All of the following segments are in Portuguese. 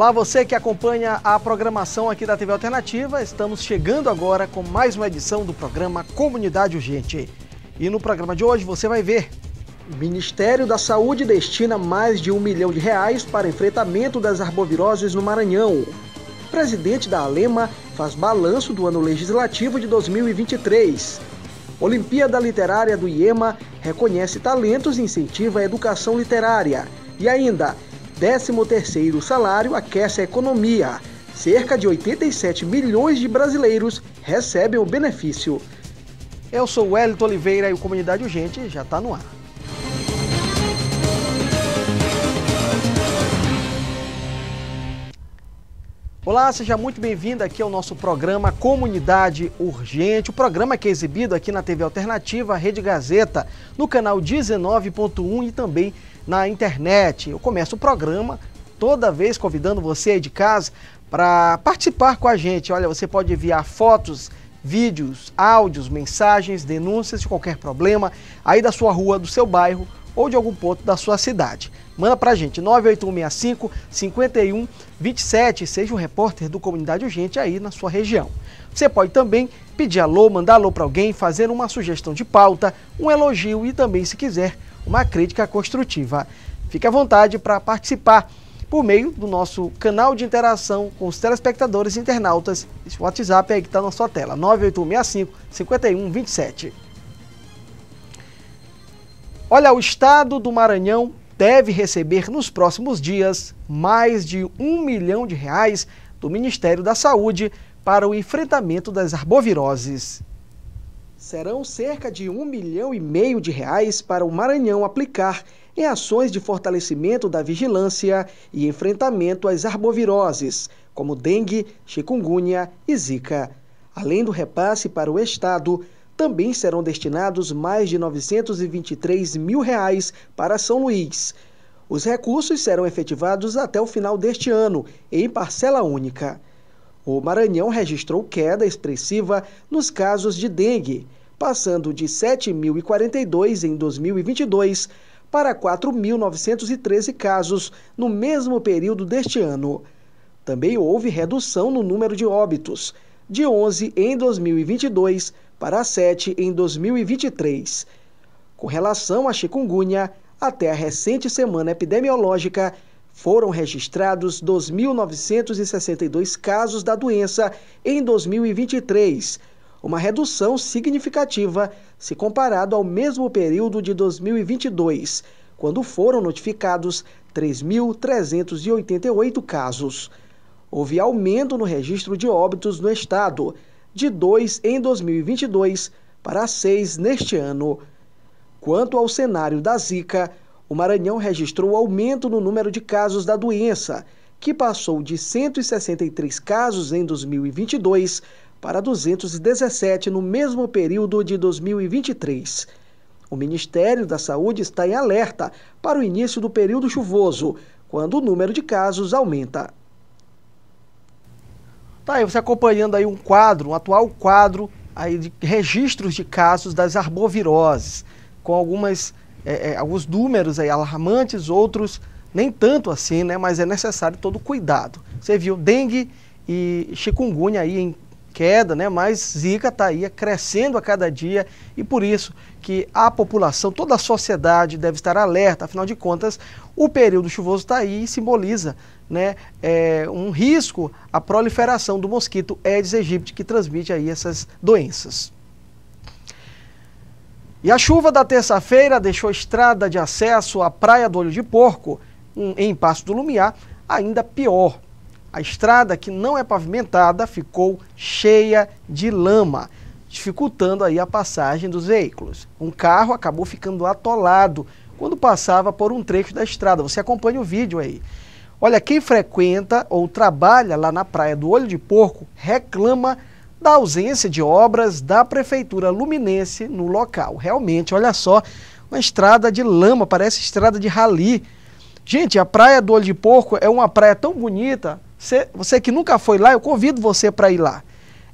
Olá, você que acompanha a programação aqui da TV Alternativa. Estamos chegando agora com mais uma edição do programa Comunidade Urgente. E no programa de hoje você vai ver. O Ministério da Saúde destina mais de um milhão de reais para enfrentamento das arboviroses no Maranhão. O presidente da Alema faz balanço do ano legislativo de 2023. Olimpíada Literária do IEMA reconhece talentos e incentiva a educação literária. E ainda, 13º salário aquece a economia. Cerca de 87 milhões de brasileiros recebem o benefício. Eu sou Wellington Oliveira e o Comunidade Urgente já está no ar. Olá, seja muito bem-vindo aqui ao nosso programa Comunidade Urgente, o programa que é exibido aqui na TV Alternativa, Rede Gazeta, no canal 19.1 e também na internet. Eu começo o programa toda vez convidando você aí de casa para participar com a gente. Olha, você pode enviar fotos, vídeos, áudios, mensagens, denúncias de qualquer problema aí da sua rua, do seu bairro ou de algum ponto da sua cidade. Manda pra gente, 98165 5127, seja um repórter do Comunidade Urgente aí na sua região. Você pode também pedir alô, mandar alô para alguém, fazer uma sugestão de pauta, um elogio e também, se quiser, uma crítica construtiva. Fique à vontade para participar por meio do nosso canal de interação com os telespectadores e internautas. Esse WhatsApp aí que está na sua tela, 98165-5127. Olha, o estado do Maranhão deve receber nos próximos dias mais de um milhão de reais do Ministério da Saúde para o enfrentamento das arboviroses. Serão cerca de um milhão e meio de reais para o Maranhão aplicar em ações de fortalecimento da vigilância e enfrentamento às arboviroses, como dengue, chikungunya e zika. Além do repasse para o Estado, também serão destinados mais de 923 mil reais para São Luís. Os recursos serão efetivados até o final deste ano, em parcela única. O Maranhão registrou queda expressiva nos casos de dengue, passando de 7.042 em 2022 para 4.913 casos no mesmo período deste ano. Também houve redução no número de óbitos, de 11 em 2022 para 7 em 2023. Com relação à chikungunya, até a recente semana epidemiológica, foram registrados 2.962 casos da doença em 2023, uma redução significativa se comparado ao mesmo período de 2022, quando foram notificados 3.388 casos. Houve aumento no registro de óbitos no estado, de 2 em 2022 para 6 neste ano. Quanto ao cenário da Zika, o Maranhão registrou aumento no número de casos da doença, que passou de 163 casos em 2022 para 217 no mesmo período de 2023. O Ministério da Saúde está em alerta para o início do período chuvoso, quando o número de casos aumenta. Tá aí, você acompanhando aí um quadro, um atual quadro aí de registros de casos das arboviroses, com algumas, é, é, alguns números aí alarmantes, outros nem tanto assim, né? Mas é necessário todo cuidado. Você viu dengue e chikungunya aí em queda, né? Mas Zika está aí crescendo a cada dia e por isso que a população, toda a sociedade deve estar alerta. Afinal de contas, o período chuvoso está aí e simboliza né, é, um risco à proliferação do mosquito Aedes aegypti que transmite aí essas doenças. E a chuva da terça-feira deixou a estrada de acesso à Praia do Olho de Porco, um, em Passo do Lumiar, ainda pior. A estrada que não é pavimentada ficou cheia de lama, dificultando aí a passagem dos veículos. Um carro acabou ficando atolado quando passava por um trecho da estrada. Você acompanha o vídeo aí. Olha, quem frequenta ou trabalha lá na Praia do Olho de Porco reclama da ausência de obras da Prefeitura Luminense no local. Realmente, olha só, uma estrada de lama, parece estrada de rali Gente, a praia do Olho de Porco é uma praia tão bonita. Você, você que nunca foi lá, eu convido você para ir lá.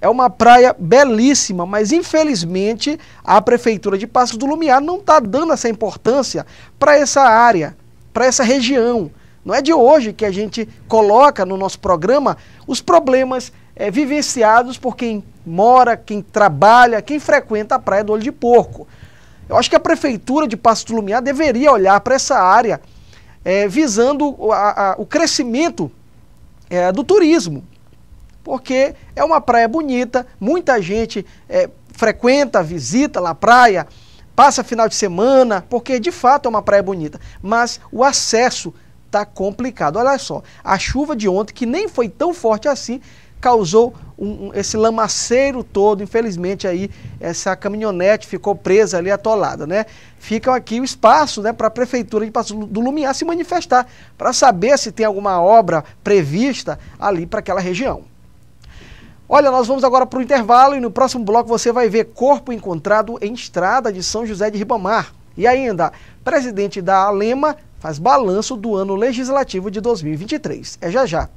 É uma praia belíssima, mas infelizmente a Prefeitura de Passos do Lumiar não está dando essa importância para essa área, para essa região. Não é de hoje que a gente coloca no nosso programa os problemas é, vivenciados por quem mora, quem trabalha, quem frequenta a Praia do Olho de Porco. Eu acho que a Prefeitura de Passos do Lumiar deveria olhar para essa área é, visando a, a, o crescimento é, do turismo, porque é uma praia bonita, muita gente é, frequenta, visita lá a praia, passa final de semana, porque de fato é uma praia bonita, mas o acesso está complicado. Olha só, a chuva de ontem, que nem foi tão forte assim, causou um, um, esse lamaceiro todo, infelizmente aí essa caminhonete ficou presa ali atolada, né? Fica aqui o espaço, né, para a prefeitura de Passo do Lumiar se manifestar, para saber se tem alguma obra prevista ali para aquela região. Olha, nós vamos agora para o intervalo e no próximo bloco você vai ver corpo encontrado em estrada de São José de Ribamar. E ainda, presidente da Alema faz balanço do ano legislativo de 2023. É já já.